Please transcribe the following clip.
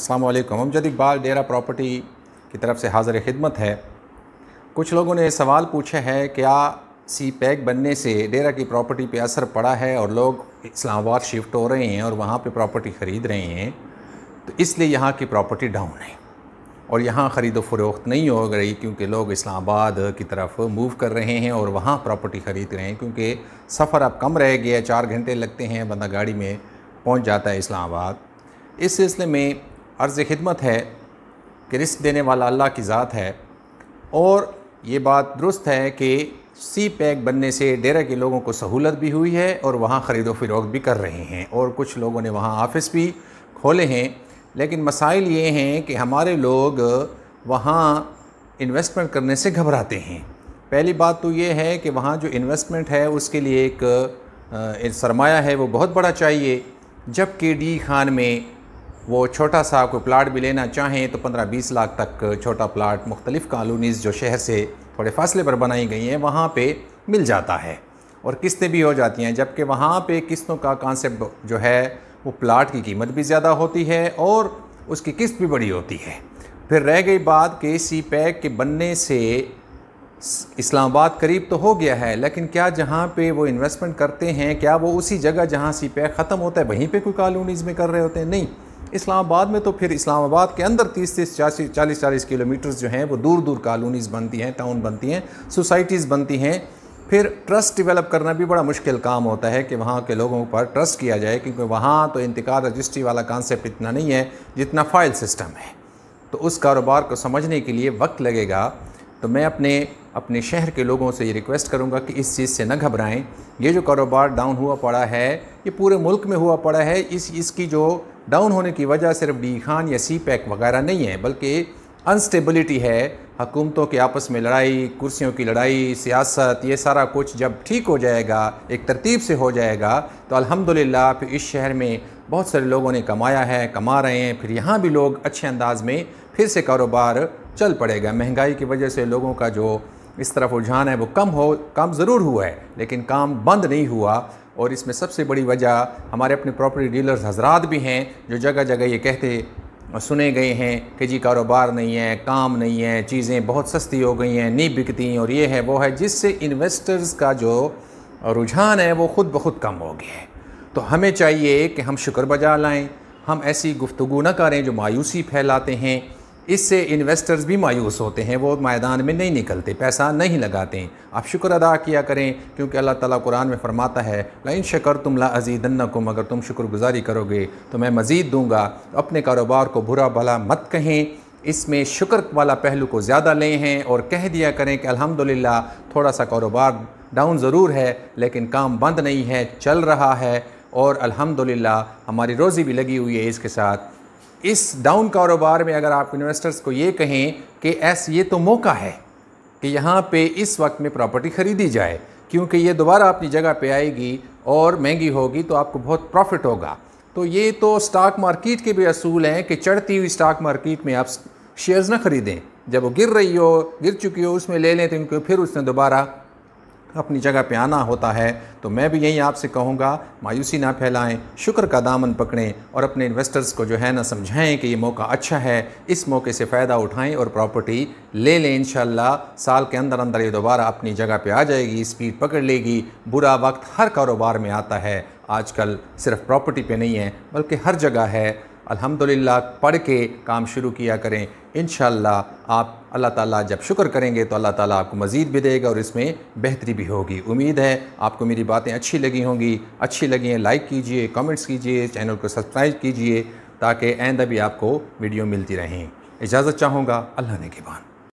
अल्लाम अमजद इकबाल डेरा प्रॉपर्टी की तरफ से हाजिर खिदमत है कुछ लोगों ने सवाल पूछे हैं क्या सी पैक बनने से डेरा की प्रॉपर्टी पे असर पड़ा है और लोग इस्लामाबाद शिफ्ट हो रहे हैं और वहाँ पे प्रॉपर्टी ख़रीद रहे हैं तो इसलिए यहाँ की प्रॉपर्टी डाउन है और यहाँ ख़रीद फरोख्त नहीं हो रही क्योंकि लोग इस्लामाबाद की तरफ मूव कर रहे हैं और वहाँ प्रॉपर्टी ख़रीद रहे हैं क्योंकि सफ़र अब कम रह गया चार घंटे लगते हैं बंदा गाड़ी में पहुँच जाता है इस्लामाबाद इस सिलसिले में अर्ज़ खिदमत है कि रिस्क देने वाला अल्लाह की ज़ात है और ये बात दुरुस्त है कि सी पैक बनने से डेरा के लोगों को सहूलत भी हुई है और वहाँ ख़रीदो फरोख्त भी कर रहे हैं और कुछ लोगों ने वहाँ ऑफ़िस भी खोले हैं लेकिन मसाइल ये हैं कि हमारे लोग वहाँ इन्वेस्टमेंट करने से घबराते हैं पहली बात तो ये है कि वहाँ जो इन्वेस्टमेंट है उसके लिए एक, एक सरमाया है वो बहुत बड़ा चाहिए जबकि डी खान में वो छोटा सा कोई प्लाट भी लेना चाहें तो 15-20 लाख तक छोटा प्लाट मुख्तलिफ़ कॉलोनीज़ जो शहर से थोड़े फासले पर बनाई गई हैं वहाँ पे मिल जाता है और किस्तें भी हो जाती हैं जबकि वहाँ पे किस्तों का कॉन्सेप्ट जो है वो प्लाट की कीमत भी ज़्यादा होती है और उसकी किस्त भी बड़ी होती है फिर रह गई बात कि सी पैक के बनने से इस्लामाबाद करीब तो हो गया है लेकिन क्या जहाँ पे वो इन्वेस्टमेंट करते हैं क्या वो उसी जगह जहाँ सी पैक ख़त्म होता है वहीं पे कोई कॉलोनीज़ में कर रहे होते हैं नहीं इस्लामाबाद में तो फिर इस्लामाबाद के अंदर तीस तीस चालीस चालीस किलोमीटर जो हैं वो दूर दूर कॉलोनीज़ बनती हैं टाउन बनती हैं सोसाइटीज़ बनती हैं फिर ट्रस्ट डेवलप करना भी बड़ा मुश्किल काम होता है कि वहाँ के लोगों पर ट्रस्ट किया जाए क्योंकि वहाँ तो इंतकाल रजिस्ट्री वाला कॉन्सेप्ट इतना नहीं है जितना फ़ाइल सिस्टम है तो उस कारोबार को समझने के लिए वक्त लगेगा तो मैं अपने अपने शहर के लोगों से ये रिक्वेस्ट करूँगा कि इस चीज़ से न घबराएँ ये जो कारोबार डाउन हुआ पड़ा है ये पूरे मुल्क में हुआ पड़ा है इस इसकी जो डाउन होने की वजह सिर्फ डी खान या सी पैक वगैरह नहीं है बल्कि अनस्टेबिलिटी है हकूमतों के आपस में लड़ाई कुर्सियों की लड़ाई सियासत ये सारा कुछ जब ठीक हो जाएगा एक तरतीब से हो जाएगा तो अल्हम्दुलिल्लाह फिर इस शहर में बहुत सारे लोगों ने कमाया है कमा रहे हैं फिर यहाँ भी लोग अच्छे अंदाज में फिर से कारोबार चल पड़ेगा महंगाई की वजह से लोगों का जो इस तरफ रुझान है वो कम हो काम ज़रूर हुआ है लेकिन काम बंद नहीं हुआ और इसमें सबसे बड़ी वजह हमारे अपने प्रॉपर्टी डीलर्स हजरात भी हैं जो जगह जगह ये कहते सुने गए हैं कि जी कारोबार नहीं है काम नहीं है चीज़ें बहुत सस्ती हो गई हैं नहीं बिकती और ये है वो है जिससे इन्वेस्टर्स का जो रुझान है वो ख़ुद ब खुद कम हो गया है तो हमें चाहिए कि हम शुक्र बजा लाएँ हम ऐसी गुफ्तु न करें जो मायूसी फैलाते हैं इससे इन्वेस्टर्स भी मायूस होते हैं वो मैदान में नहीं निकलते पैसा नहीं लगाते हैं आप शुक्र अदा किया करें क्योंकि अल्लाह ताला कुरान में फ़रमाता है लाइन शकर तुम ला अजीदन्नकुम अगर तुम शुक्रगुजारी करोगे तो मैं मज़ीद दूंगा अपने कारोबार को बुरा भला मत कहें इसमें शुक्र वाला पहलू को ज़्यादा लें हैं और कह दिया करें कि अलहमदिल्ला थोड़ा सा कारोबार डाउन ज़रूर है लेकिन काम बंद नहीं है चल रहा है और अलहमदिल्ला हमारी रोज़ी भी लगी हुई है इसके साथ इस डाउन कारोबार में अगर आप इन्वेस्टर्स को ये कहें कि एस ये तो मौका है कि यहाँ पे इस वक्त में प्रॉपर्टी ख़रीदी जाए क्योंकि ये दोबारा अपनी जगह पे आएगी और महंगी होगी तो आपको बहुत प्रॉफिट होगा तो ये तो स्टॉक मार्केट के भी असूल हैं कि चढ़ती हुई स्टॉक मार्केट में आप शेयर्स ना ख़रीदें जब वो गिर रही हो गिर चुकी हो उसमें ले लें तो इनको फिर उसने दोबारा अपनी जगह पे आना होता है तो मैं भी यही आपसे कहूँगा मायूसी ना फैलाएं शुक्र का दामन पकड़ें और अपने इन्वेस्टर्स को जो है ना समझाएं कि ये मौका अच्छा है इस मौके से फ़ायदा उठाएं और प्रॉपर्टी ले लें इन साल के अंदर अंदर ये दोबारा अपनी जगह पर आ जाएगी स्पीड पकड़ लेगी बुरा वक्त हर कारोबार में आता है आजकल सिर्फ प्रॉपर्टी पे नहीं है बल्कि हर जगह है अल्हम्दुलिल्लाह पढ़ के काम शुरू किया करें इन आप अल्लाह ताला जब शुक्र करेंगे तो अल्लाह ताला आपको मज़ीद भी देगा और इसमें बेहतरी भी होगी उम्मीद है आपको मेरी बातें अच्छी लगी होंगी अच्छी लगी हैं लाइक कीजिए कमेंट्स कीजिए चैनल को सब्सक्राइब कीजिए ताकि आइंदा भी आपको वीडियो मिलती रहें इजाज़त चाहूँगा अल्लाह ने के बाद